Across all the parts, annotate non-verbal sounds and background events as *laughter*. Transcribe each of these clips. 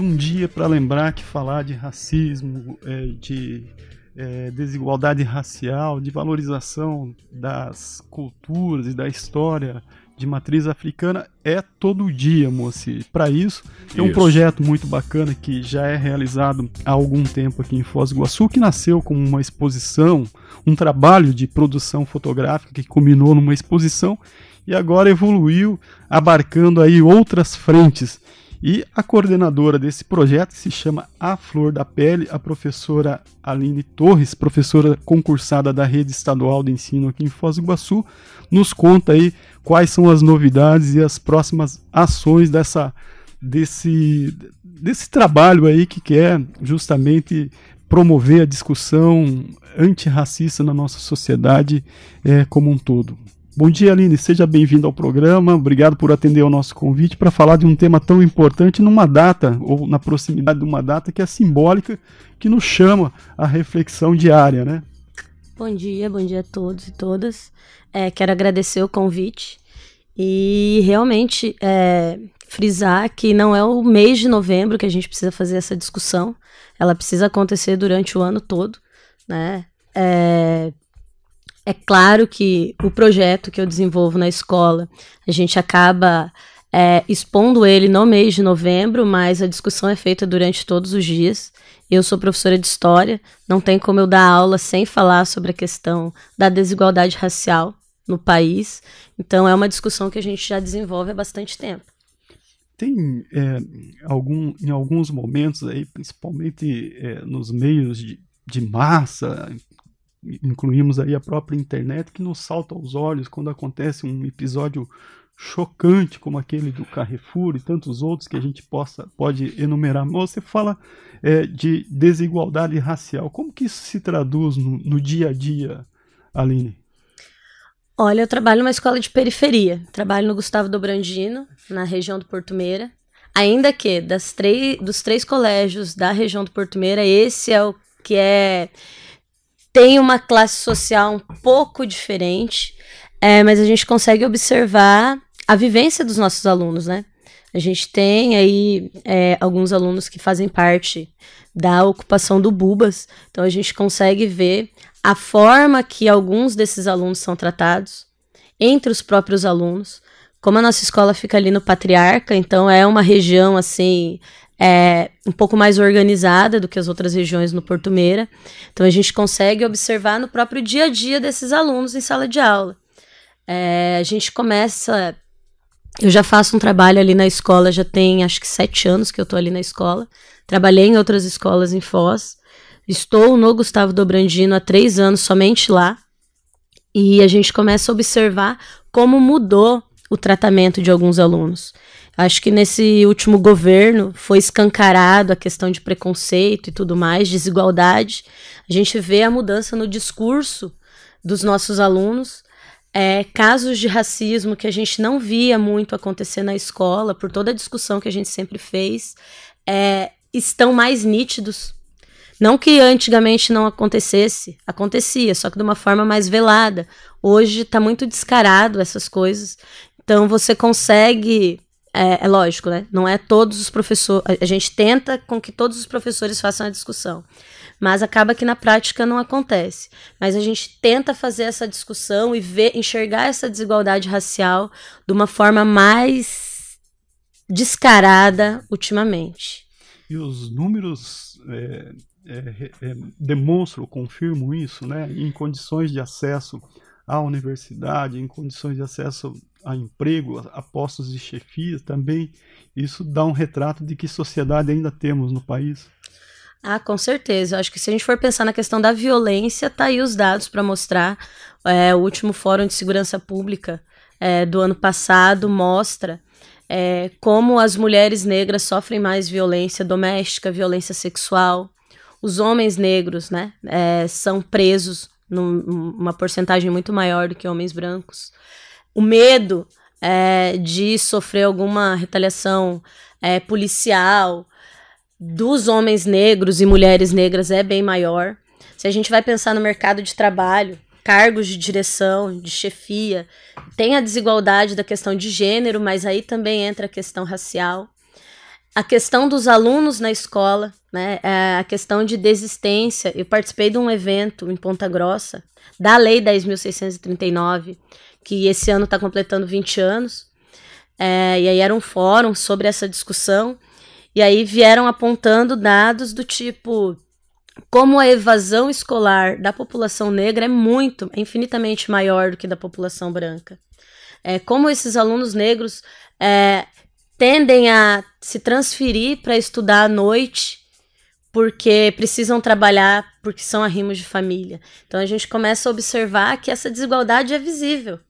um dia para lembrar que falar de racismo, é, de é, desigualdade racial, de valorização das culturas e da história de matriz africana é todo dia, moci. Para isso, tem um projeto muito bacana que já é realizado há algum tempo aqui em Foz do Iguaçu, que nasceu como uma exposição, um trabalho de produção fotográfica que culminou numa exposição e agora evoluiu, abarcando aí outras frentes e a coordenadora desse projeto, que se chama A Flor da Pele, a professora Aline Torres, professora concursada da Rede Estadual de Ensino aqui em Foz do Iguaçu, nos conta aí quais são as novidades e as próximas ações dessa desse desse trabalho aí que quer justamente promover a discussão antirracista na nossa sociedade é, como um todo. Bom dia, Aline. Seja bem-vindo ao programa. Obrigado por atender ao nosso convite para falar de um tema tão importante numa data, ou na proximidade de uma data que é simbólica, que nos chama à reflexão diária, né? Bom dia, bom dia a todos e todas. É, quero agradecer o convite e realmente é, frisar que não é o mês de novembro que a gente precisa fazer essa discussão, ela precisa acontecer durante o ano todo, né? É, é claro que o projeto que eu desenvolvo na escola, a gente acaba é, expondo ele no mês de novembro, mas a discussão é feita durante todos os dias. Eu sou professora de história, não tem como eu dar aula sem falar sobre a questão da desigualdade racial no país. Então, é uma discussão que a gente já desenvolve há bastante tempo. Tem é, algum, em alguns momentos aí, principalmente é, nos meios de, de massa, incluímos aí a própria internet, que nos salta aos olhos quando acontece um episódio chocante como aquele do Carrefour e tantos outros que a gente possa pode enumerar. Você fala é, de desigualdade racial. Como que isso se traduz no, no dia a dia, Aline? Olha, eu trabalho numa escola de periferia. Trabalho no Gustavo Dobrandino, na região do Porto Meira. Ainda que das três, dos três colégios da região do Porto Meira, esse é o que é tem uma classe social um pouco diferente, é, mas a gente consegue observar a vivência dos nossos alunos, né? A gente tem aí é, alguns alunos que fazem parte da ocupação do Bubas, então a gente consegue ver a forma que alguns desses alunos são tratados entre os próprios alunos. Como a nossa escola fica ali no Patriarca, então é uma região assim é, um pouco mais organizada do que as outras regiões no Porto Meira. Então a gente consegue observar no próprio dia a dia desses alunos em sala de aula. É, a gente começa. Eu já faço um trabalho ali na escola, já tem acho que sete anos que eu estou ali na escola. Trabalhei em outras escolas em Foz. Estou no Gustavo Dobrandino há três anos, somente lá. E a gente começa a observar como mudou o tratamento de alguns alunos. Acho que nesse último governo foi escancarado a questão de preconceito e tudo mais, desigualdade. A gente vê a mudança no discurso dos nossos alunos. É, casos de racismo que a gente não via muito acontecer na escola, por toda a discussão que a gente sempre fez, é, estão mais nítidos. Não que antigamente não acontecesse, acontecia, só que de uma forma mais velada. Hoje está muito descarado essas coisas. Então você consegue é, é, lógico, né? Não é todos os professores. A gente tenta com que todos os professores façam a discussão, mas acaba que na prática não acontece. Mas a gente tenta fazer essa discussão e ver, enxergar essa desigualdade racial de uma forma mais descarada ultimamente. E os números é, é, é demonstram, confirmam isso, né? Em condições de acesso à universidade, em condições de acesso a emprego, a postos de chefia também. Isso dá um retrato de que sociedade ainda temos no país. Ah, com certeza. Eu acho que se a gente for pensar na questão da violência, tá aí os dados para mostrar. É, o último Fórum de Segurança Pública é, do ano passado mostra é, como as mulheres negras sofrem mais violência doméstica, violência sexual. Os homens negros, né, é, são presos numa porcentagem muito maior do que homens brancos o medo é, de sofrer alguma retaliação é, policial dos homens negros e mulheres negras é bem maior. Se a gente vai pensar no mercado de trabalho, cargos de direção, de chefia, tem a desigualdade da questão de gênero, mas aí também entra a questão racial a questão dos alunos na escola, né, é a questão de desistência. Eu participei de um evento em Ponta Grossa, da Lei 10.639, que esse ano está completando 20 anos. É, e aí era um fórum sobre essa discussão. E aí vieram apontando dados do tipo como a evasão escolar da população negra é muito, é infinitamente maior do que da população branca. É, como esses alunos negros é, tendem a se transferir para estudar à noite porque precisam trabalhar, porque são arrimos de família. Então a gente começa a observar que essa desigualdade é visível.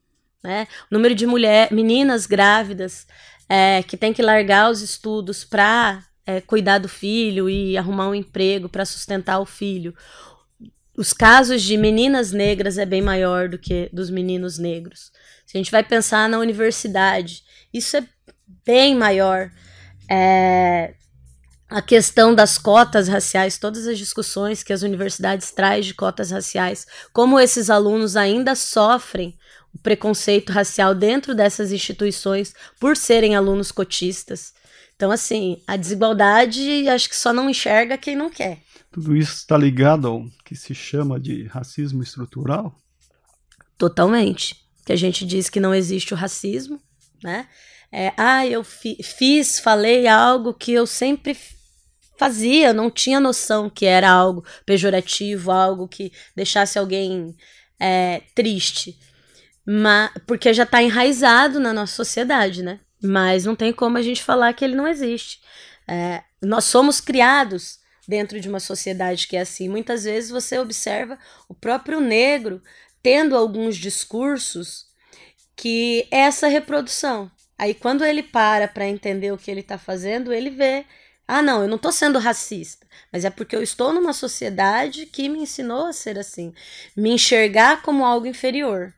Né? O número de mulher, meninas grávidas é, que tem que largar os estudos para é, cuidar do filho e arrumar um emprego para sustentar o filho. Os casos de meninas negras é bem maior do que dos meninos negros. Se a gente vai pensar na universidade, isso é bem maior. É, a questão das cotas raciais, todas as discussões que as universidades traz de cotas raciais, como esses alunos ainda sofrem o preconceito racial dentro dessas instituições por serem alunos cotistas. Então, assim, a desigualdade acho que só não enxerga quem não quer. Tudo isso está ligado ao que se chama de racismo estrutural? Totalmente. Que a gente diz que não existe o racismo, né? É, ah, eu fi, fiz, falei algo que eu sempre fazia, não tinha noção que era algo pejorativo, algo que deixasse alguém é, triste. Mas, porque já está enraizado na nossa sociedade, né? Mas não tem como a gente falar que ele não existe. É, nós somos criados dentro de uma sociedade que é assim. Muitas vezes você observa o próprio negro tendo alguns discursos que é essa reprodução. Aí quando ele para para entender o que ele está fazendo, ele vê ah, não, eu não estou sendo racista, mas é porque eu estou numa sociedade que me ensinou a ser assim, me enxergar como algo inferior.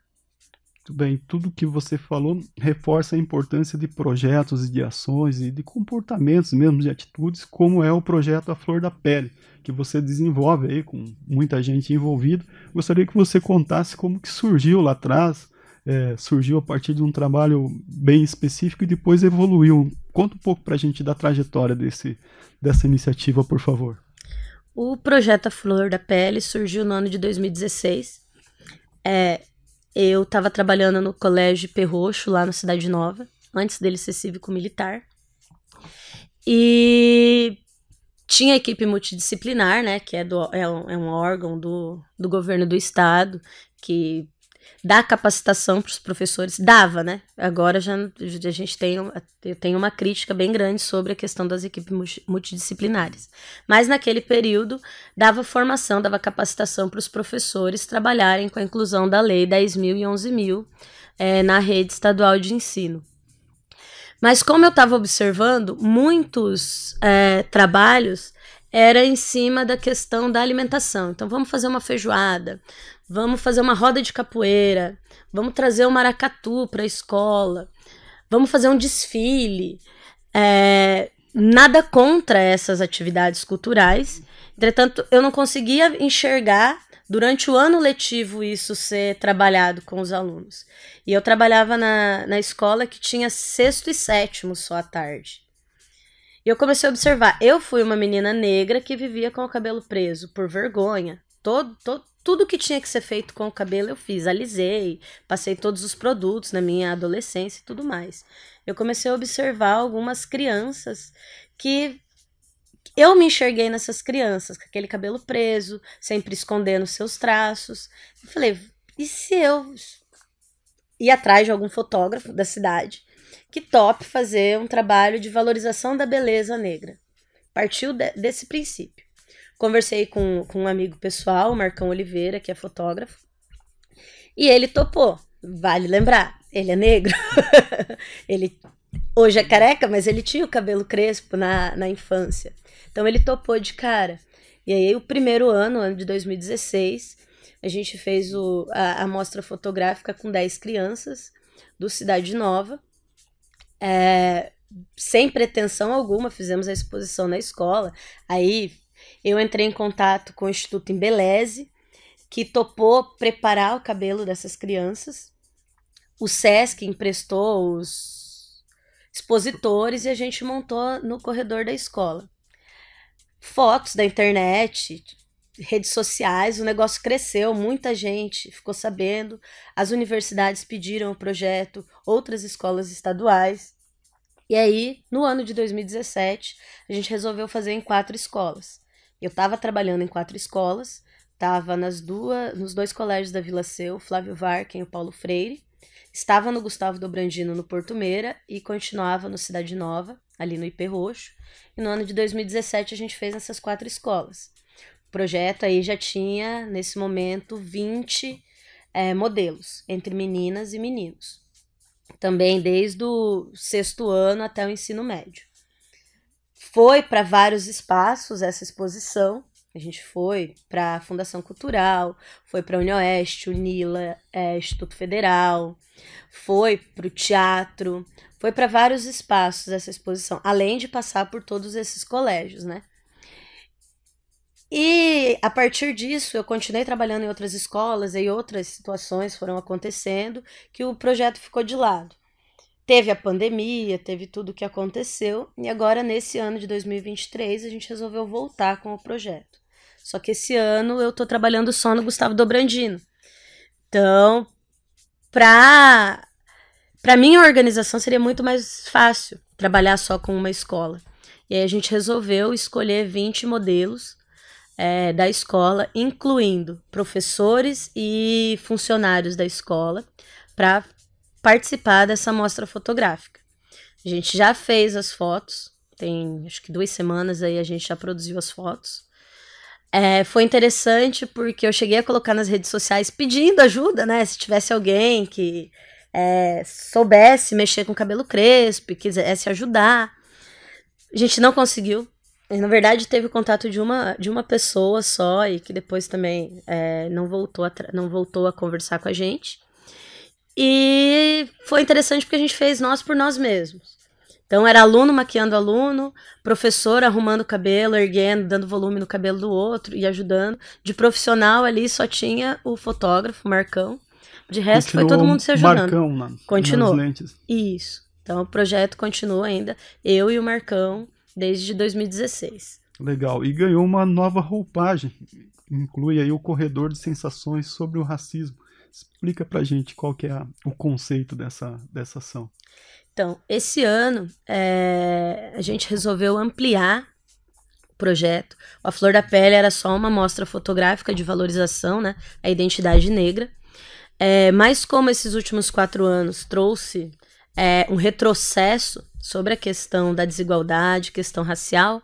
Muito bem, tudo que você falou reforça a importância de projetos e de ações e de comportamentos mesmo, de atitudes, como é o projeto A Flor da Pele, que você desenvolve aí com muita gente envolvida. Gostaria que você contasse como que surgiu lá atrás, é, surgiu a partir de um trabalho bem específico e depois evoluiu. Conta um pouco para a gente da trajetória desse, dessa iniciativa, por favor. O projeto A Flor da Pele surgiu no ano de 2016. É, eu estava trabalhando no Colégio Perroxo, lá na Cidade Nova, antes dele ser cívico-militar. E tinha a equipe multidisciplinar, né, que é, do, é, um, é um órgão do, do governo do estado, que dar capacitação para os professores. Dava, né? Agora já, a gente tem, eu tenho uma crítica bem grande sobre a questão das equipes multidisciplinares. Mas naquele período dava formação, dava capacitação para os professores trabalharem com a inclusão da lei 10.000 e 11.000 é, na rede estadual de ensino. Mas como eu estava observando, muitos é, trabalhos era em cima da questão da alimentação. Então vamos fazer uma feijoada, vamos fazer uma roda de capoeira, vamos trazer o um maracatu para a escola, vamos fazer um desfile. É, nada contra essas atividades culturais. Entretanto, eu não conseguia enxergar durante o ano letivo isso ser trabalhado com os alunos. E eu trabalhava na, na escola que tinha sexto e sétimo só à tarde. E eu comecei a observar. Eu fui uma menina negra que vivia com o cabelo preso por vergonha. Todo, todo, tudo que tinha que ser feito com o cabelo eu fiz. Alisei, passei todos os produtos na minha adolescência e tudo mais. Eu comecei a observar algumas crianças que eu me enxerguei nessas crianças, com aquele cabelo preso, sempre escondendo seus traços. Eu falei, e se eu ir atrás de algum fotógrafo da cidade que top fazer um trabalho de valorização da beleza negra. Partiu de, desse princípio. Conversei com, com um amigo pessoal, o Marcão Oliveira, que é fotógrafo, e ele topou. Vale lembrar, ele é negro. *laughs* ele hoje é careca, mas ele tinha o cabelo crespo na, na infância. Então ele topou de cara. E aí, o primeiro ano, ano de 2016, a gente fez o, a, a mostra fotográfica com 10 crianças do Cidade Nova. É, sem pretensão alguma, fizemos a exposição na escola. Aí eu entrei em contato com o Instituto Embeleze, que topou preparar o cabelo dessas crianças. O SESC emprestou os expositores e a gente montou no corredor da escola. Fotos da internet, redes sociais, o negócio cresceu, muita gente ficou sabendo. As universidades pediram o projeto, outras escolas estaduais. E aí, no ano de 2017, a gente resolveu fazer em quatro escolas. Eu estava trabalhando em quatro escolas, estava nas duas, nos dois colégios da Vila Seu, Flávio Varken e o Paulo Freire. Estava no Gustavo Dobrandino no Porto Meira e continuava no Cidade Nova, ali no IP Roxo. E no ano de 2017 a gente fez nessas quatro escolas. O projeto aí já tinha, nesse momento, 20 é, eh, modelos, entre meninas e meninos também desde o sexto ano até o ensino médio. Foi para vários espaços essa exposição. A gente foi para a Fundação Cultural, foi para a Unioeste, Unila, é, Instituto Federal, foi para o teatro, foi para vários espaços essa exposição, além de passar por todos esses colégios, né? E a partir disso, eu continuei trabalhando em outras escolas e outras situações foram acontecendo que o projeto ficou de lado. Teve a pandemia, teve tudo o que aconteceu, e agora nesse ano de 2023 a gente resolveu voltar com o projeto. Só que esse ano eu tô trabalhando só no Gustavo Dobrandino. Então, pra, pra minha organização seria muito mais fácil trabalhar só com uma escola. E aí a gente resolveu escolher 20 modelos é, da escola, incluindo professores e funcionários da escola, para participar dessa mostra fotográfica. A gente já fez as fotos, tem acho que duas semanas aí a gente já produziu as fotos. É, foi interessante porque eu cheguei a colocar nas redes sociais pedindo ajuda, né? Se tivesse alguém que é, soubesse mexer com cabelo crespo e quisesse ajudar. A gente não conseguiu na verdade, teve o contato de uma, de uma pessoa só e que depois também é, não, voltou a não voltou a conversar com a gente. E foi interessante porque a gente fez nós por nós mesmos. Então era aluno maquiando aluno, professor arrumando o cabelo, erguendo, dando volume no cabelo do outro e ajudando. De profissional ali só tinha o fotógrafo, o Marcão. De resto Continuou foi todo mundo se ajudando. Marcão, na, Continuou. Isso. Então o projeto continua ainda. Eu e o Marcão desde 2016. Legal. E ganhou uma nova roupagem, inclui aí o corredor de sensações sobre o racismo. Explica pra gente qual que é a, o conceito dessa, dessa ação. Então, esse ano é, a gente resolveu ampliar o projeto. A Flor da Pele era só uma mostra fotográfica de valorização, né? A identidade negra. É, mas como esses últimos quatro anos trouxe é, um retrocesso sobre a questão da desigualdade, questão racial,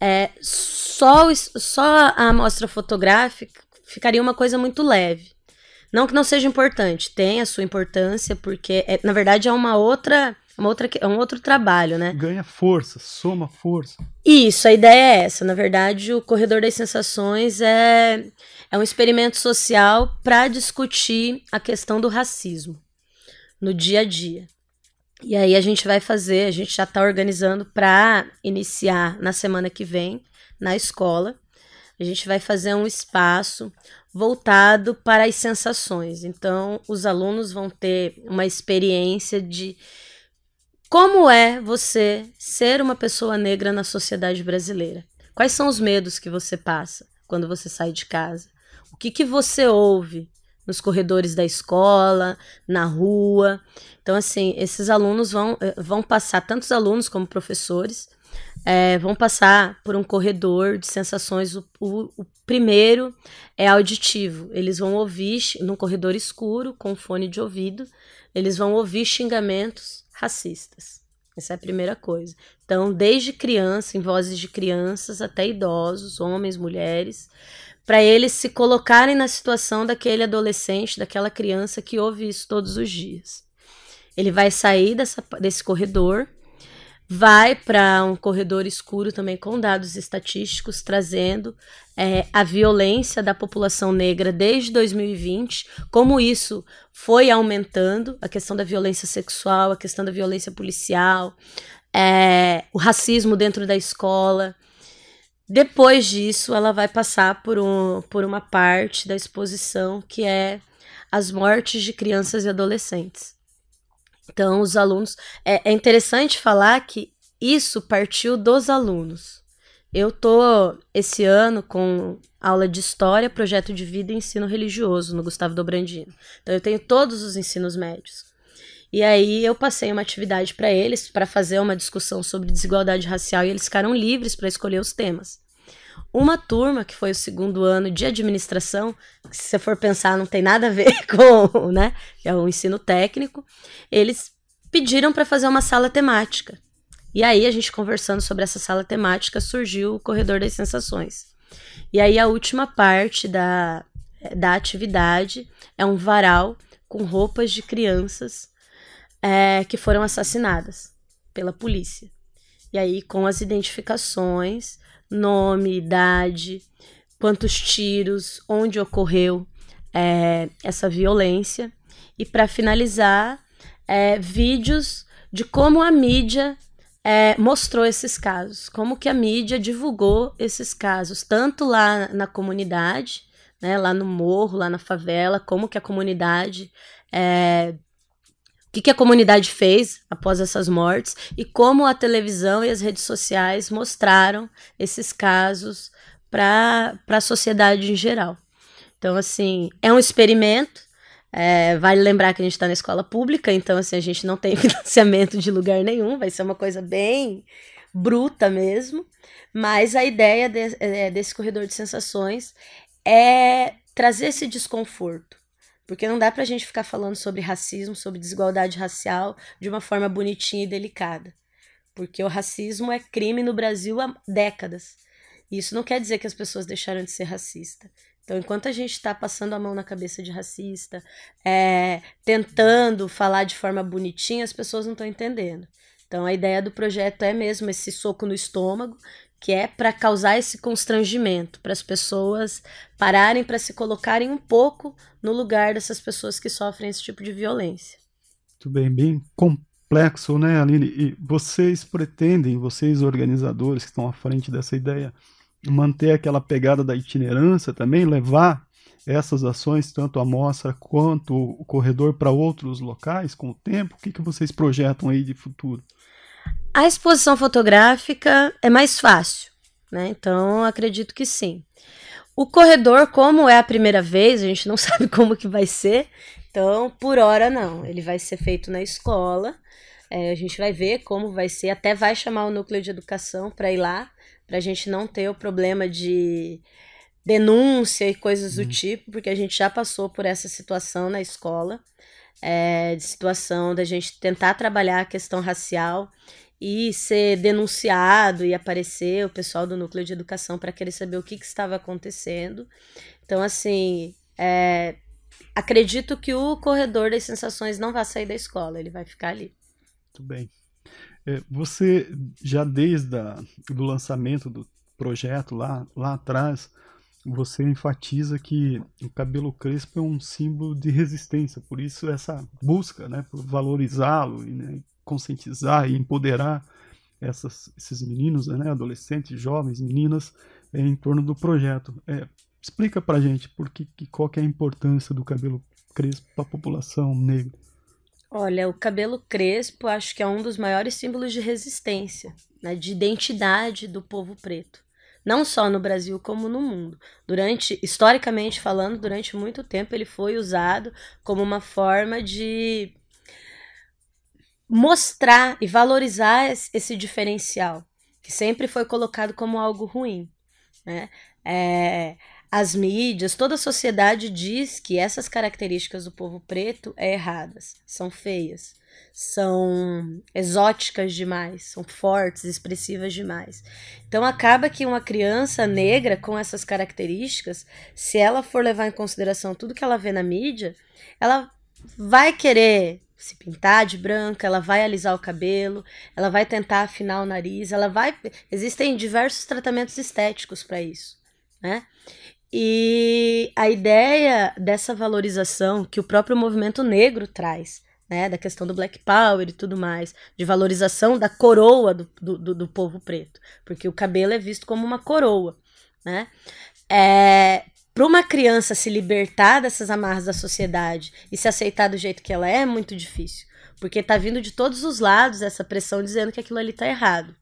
é, só, só a amostra fotográfica ficaria uma coisa muito leve. Não que não seja importante, tem a sua importância, porque é, na verdade é uma outra, uma outra, é um outro trabalho, né? Ganha força, soma força. Isso, a ideia é essa. Na verdade, o Corredor das Sensações é, é um experimento social para discutir a questão do racismo no dia a dia. E aí a gente vai fazer, a gente já está organizando para iniciar na semana que vem na escola. A gente vai fazer um espaço voltado para as sensações. Então, os alunos vão ter uma experiência de como é você ser uma pessoa negra na sociedade brasileira. Quais são os medos que você passa quando você sai de casa? O que, que você ouve? nos corredores da escola, na rua. Então, assim, esses alunos vão, eh, vão passar, tanto alunos como professores, é, vão passar por um corredor de sensações. O, o, o, primeiro é auditivo. Eles vão ouvir, num corredor escuro, com fone de ouvido, eles vão ouvir xingamentos racistas. Essa é a primeira coisa. Então, desde criança, em vozes de crianças até idosos, homens, mulheres, para eles se colocarem na situação daquele adolescente, daquela criança que ouve isso todos os dias. Ele vai sair dessa, desse corredor, vai para um corredor escuro também com dados estatísticos, trazendo é, a violência da população negra desde 2020, como isso foi aumentando a questão da violência sexual, a questão da violência policial, é, o racismo dentro da escola. Depois disso, ela vai passar por, um, por uma parte da exposição que é as mortes de crianças e adolescentes. Então, os alunos. É, é interessante falar que isso partiu dos alunos. Eu tô esse ano com aula de história, projeto de vida e ensino religioso no Gustavo Dobrandino. Então, eu tenho todos os ensinos médios. E aí eu passei uma atividade para eles para fazer uma discussão sobre desigualdade racial e eles ficaram livres para escolher os temas. Uma turma que foi o segundo ano de administração, que se você for pensar não tem nada a ver *laughs* com, né, é o ensino técnico, eles pediram para fazer uma sala temática. E aí a gente conversando sobre essa sala temática surgiu o corredor das sensações. E aí a última parte da da atividade é um varal com roupas de crianças é, que foram assassinadas pela polícia. E aí, com as identificações, nome, idade, quantos tiros, onde ocorreu é, essa violência. E para finalizar, é, vídeos de como a mídia é, mostrou esses casos, como que a mídia divulgou esses casos, tanto lá na comunidade, né, lá no morro, lá na favela, como que a comunidade é, o que, que, a comunidade fez após essas mortes e como a televisão e as redes sociais mostraram esses casos para a sociedade em geral. Então, assim, é um experimento. É, vale lembrar que a gente está na escola pública, então assim, a gente não tem *laughs* financiamento de lugar nenhum, vai ser uma coisa bem bruta mesmo. Mas a ideia de, é, desse corredor de sensações é trazer esse desconforto porque não dá pra gente ficar falando sobre racismo, sobre desigualdade racial de uma forma bonitinha e delicada. Porque o racismo é crime no Brasil há décadas. E isso não quer dizer que as pessoas deixaram de ser racistas. Então, enquanto a gente está passando a mão na cabeça de racista, é, tentando falar de forma bonitinha, as pessoas não estão entendendo. Então, a ideia do projeto é mesmo esse soco no estômago que é para causar esse constrangimento, para as pessoas pararem para se colocarem um pouco no lugar dessas pessoas que sofrem esse tipo de violência. Muito bem, bem complexo, né, Aline? E vocês pretendem, vocês organizadores que estão à frente dessa ideia, manter aquela pegada da itinerância também, levar essas ações, tanto a mostra quanto o corredor, para outros locais com o tempo? O que, que vocês projetam aí de futuro? A exposição fotográfica é mais fácil, né? Então, acredito que sim. O corredor, como é a primeira vez, a gente não *laughs* sabe como que vai ser. Então, por hora não. Ele vai ser feito na escola. É, a gente vai ver como vai ser. Até vai chamar o núcleo de educação para ir lá, para a gente não ter o problema de denúncia e coisas do uhum. tipo, porque a gente já passou por essa situação na escola, é, de situação da gente tentar trabalhar a questão racial e ser denunciado e aparecer o pessoal do núcleo de educação para querer saber o que, que, estava acontecendo. Então, assim, é, acredito que o corredor das sensações não vai sair da escola, ele vai ficar ali. Muito bem. É, você já desde o lançamento do projeto lá, lá atrás, você enfatiza que o cabelo crespo é um símbolo de resistência, por isso essa busca né, por valorizá-lo e né, conscientizar e empoderar essas, esses meninos, né, adolescentes, jovens, meninas, é, em torno do projeto. É, explica para gente por que, qual que é a importância do cabelo crespo para a população negra. Olha, o cabelo crespo acho que é um dos maiores símbolos de resistência, né, de identidade do povo preto. Não só no Brasil, como no mundo. Durante, historicamente falando, durante muito tempo ele foi usado como uma forma de mostrar e valorizar esse diferencial, que sempre foi colocado como algo ruim. Né? É, as mídias, toda a sociedade diz que essas características do povo preto é erradas, são feias, são exóticas demais, são fortes, expressivas demais. Então acaba que uma criança negra com essas características, se ela for levar em consideração tudo que ela vê na mídia, ela vai querer se pintar de branca, ela vai alisar o cabelo, ela vai tentar afinar o nariz, ela vai. Existem diversos tratamentos estéticos para isso, né? E a ideia dessa valorização que o próprio movimento negro traz, né, da questão do Black Power e tudo mais, de valorização da coroa do, do, do povo preto, porque o cabelo é visto como uma coroa, né? É, para uma criança se libertar dessas amarras da sociedade e se aceitar do jeito que ela é, é muito difícil. Porque tá vindo de todos os lados essa pressão dizendo que aquilo ali tá errado,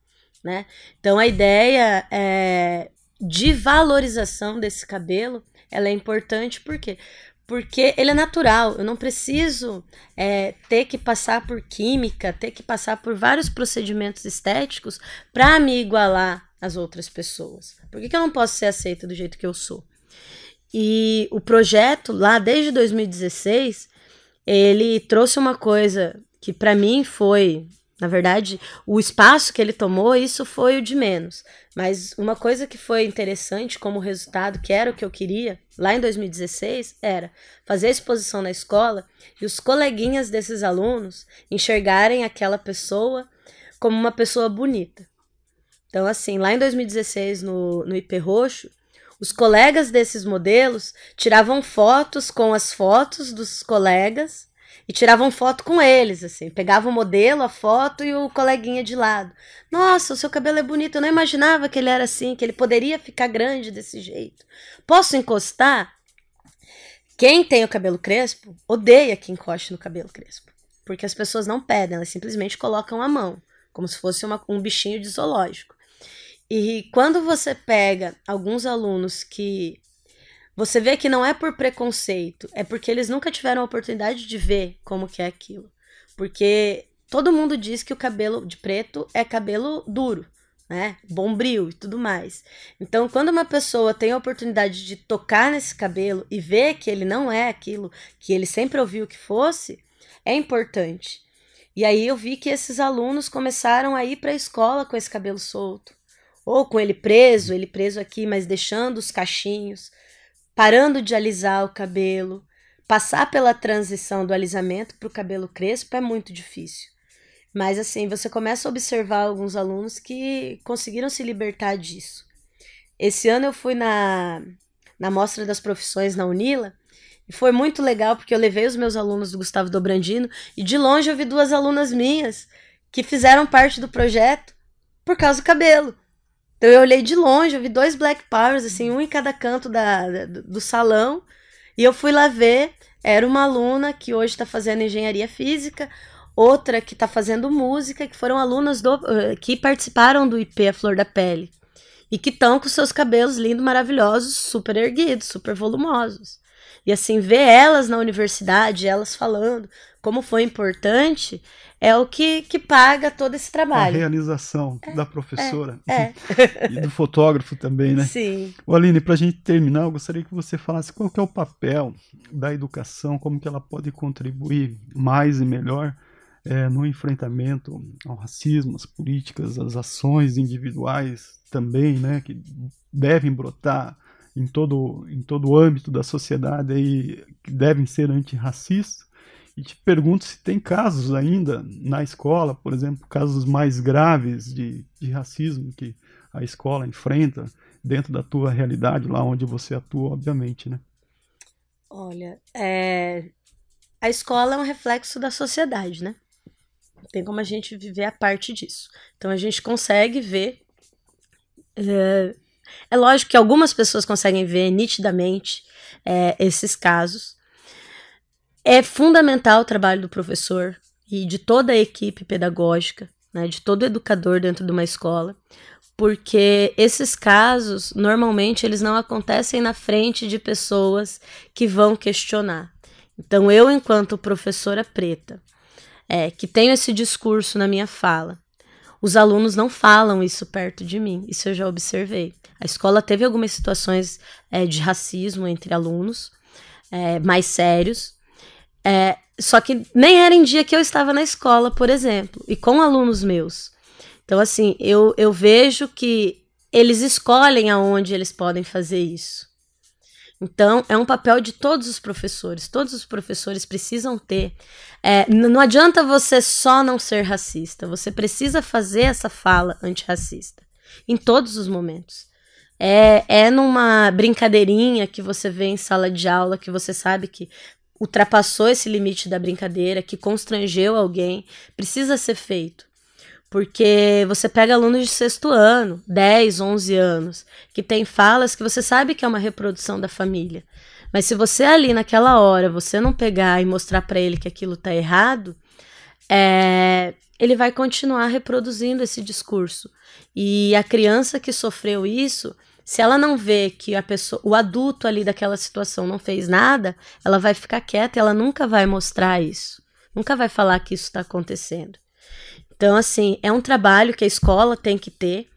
né? Então a ideia é, de valorização desse cabelo, ela é importante por quê? Porque ele é natural, eu não preciso é, ter que passar por química, ter que passar por vários procedimentos estéticos para me igualar às outras pessoas. Por que, que eu não posso ser aceita do jeito que eu sou? E o projeto, lá desde 2016, ele trouxe uma coisa que para mim foi, na verdade, o espaço que ele tomou, isso foi o de menos. Mas uma coisa que foi interessante como resultado, que era o que eu queria, lá em 2016, era fazer a exposição na escola e os coleguinhas desses alunos enxergarem aquela pessoa como uma pessoa bonita. Então, assim, lá em 2016, no, no IP Roxo, os colegas desses modelos tiravam fotos com as fotos dos colegas e tiravam foto com eles, assim. Pegava o modelo, a foto e o coleguinha de lado. Nossa, o seu cabelo é bonito, eu não imaginava que ele era assim, que ele poderia ficar grande desse jeito. Posso encostar? Quem tem o cabelo crespo odeia que encoste no cabelo crespo. Porque as pessoas não pedem, elas simplesmente colocam a mão, como se fosse uma, um bichinho de zoológico. E quando você pega alguns alunos que você vê que não é por preconceito, é porque eles nunca tiveram a oportunidade de ver como que é aquilo. Porque todo mundo diz que o cabelo de preto é cabelo duro, né? Bombril e tudo mais. Então, quando uma pessoa tem a oportunidade de tocar nesse cabelo e ver que ele não é aquilo que ele sempre ouviu que fosse, é importante. E aí eu vi que esses alunos começaram a ir para a escola com esse cabelo solto ou com ele preso, ele preso aqui, mas deixando os cachinhos, parando de alisar o cabelo. Passar pela transição do alisamento para o cabelo crespo é muito difícil. Mas assim, você começa a observar alguns alunos que conseguiram se libertar disso. Esse ano eu fui na, na Mostra das Profissões na Unila e foi muito legal porque eu levei os meus alunos do Gustavo Dobrandino e de longe eu vi duas alunas minhas que fizeram parte do projeto por causa do cabelo. Então eu olhei de longe, eu vi dois Black Powers, assim, um em cada canto da, do, do salão. E eu fui lá ver. Era uma aluna que hoje está fazendo engenharia física, outra que está fazendo música, que foram alunas do, eh, que participaram do IP A Flor da Pele. E que estão com seus cabelos lindos, maravilhosos, super erguidos, super volumosos. E assim, ver elas na universidade, elas falando como foi importante, é o que, que paga todo esse trabalho. A realização é, da é, professora é, é. *laughs* e do fotógrafo também, né? Sim. O Aline, para a gente terminar, eu gostaria que você falasse qual é o papel da educação, como que ela pode contribuir mais e melhor é, no enfrentamento ao racismo, às políticas, às ações individuais também, né, que devem brotar em todo, em todo o âmbito da sociedade aí, que devem ser antirracistas. E te pergunto se tem casos ainda na escola, por exemplo, casos mais graves de, de racismo que a escola enfrenta dentro da tua realidade, lá onde você atua, obviamente, né? Olha, é... a escola é um reflexo da sociedade, né? Tem como a gente viver a parte disso. Então a gente consegue ver é, é lógico que algumas pessoas conseguem ver nitidamente é, esses casos. É fundamental o trabalho do professor e de toda a equipe pedagógica, né, de todo educador dentro de uma escola, porque esses casos normalmente eles não acontecem na frente de pessoas que vão questionar. Então eu enquanto professora preta, é, que tenho esse discurso na minha fala, os alunos não falam isso perto de mim, isso eu já observei. A escola teve algumas situações é, de racismo entre alunos, é, mais sérios, é, só que nem era em dia que eu estava na escola, por exemplo, e com alunos meus. Então, assim, eu, eu vejo que eles escolhem aonde eles podem fazer isso. Então, é um papel de todos os professores. Todos os professores precisam ter. É, não adianta você só não ser racista. Você precisa fazer essa fala antirracista. Em todos os momentos. É, é numa brincadeirinha que você vê em sala de aula que você sabe que ultrapassou esse limite da brincadeira, que constrangeu alguém. Precisa ser feito. Porque você pega alunos de sexto ano, 10, 11 anos, que tem falas que você sabe que é uma reprodução da família. Mas se você ali naquela hora, você não pegar e mostrar para ele que aquilo tá errado, é, ele vai continuar reproduzindo esse discurso. E a criança que sofreu isso, se ela não vê que a pessoa, o adulto ali daquela situação não fez nada, ela vai ficar quieta, ela nunca vai mostrar isso. Nunca vai falar que isso está acontecendo. Então, assim, é um trabalho que a escola tem que ter.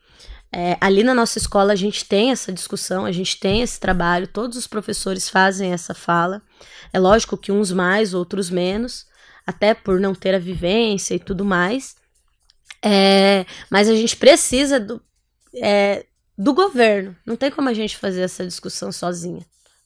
É, ali na nossa escola a gente tem essa discussão, a gente tem esse trabalho, todos os professores fazem essa fala. É lógico que uns mais, outros menos, até por não ter a vivência e tudo mais. É, mas a gente precisa do, é, do governo, não tem como a gente fazer essa discussão sozinha.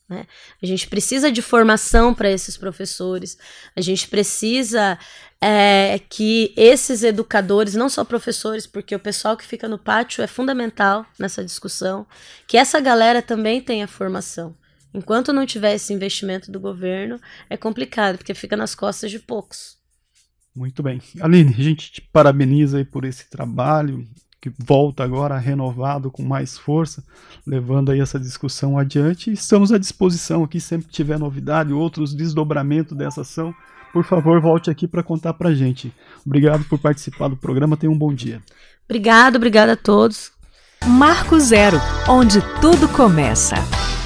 Né? A gente precisa de formação para esses professores, a gente precisa é, que esses educadores, não só professores, porque o pessoal que fica no pátio é fundamental nessa discussão, que essa galera também tenha formação. Enquanto não tiver esse investimento do governo, é complicado, porque fica nas costas de poucos. Muito bem. Aline, a gente te parabeniza por esse trabalho, que volta agora renovado com mais força, levando aí essa discussão adiante. Estamos à disposição aqui, sempre que tiver novidade, outros desdobramentos dessa ação, por favor, volte aqui para contar para gente. Obrigado por participar do programa, tenha um bom dia. Obrigado, obrigado a todos. Marco Zero, onde tudo começa.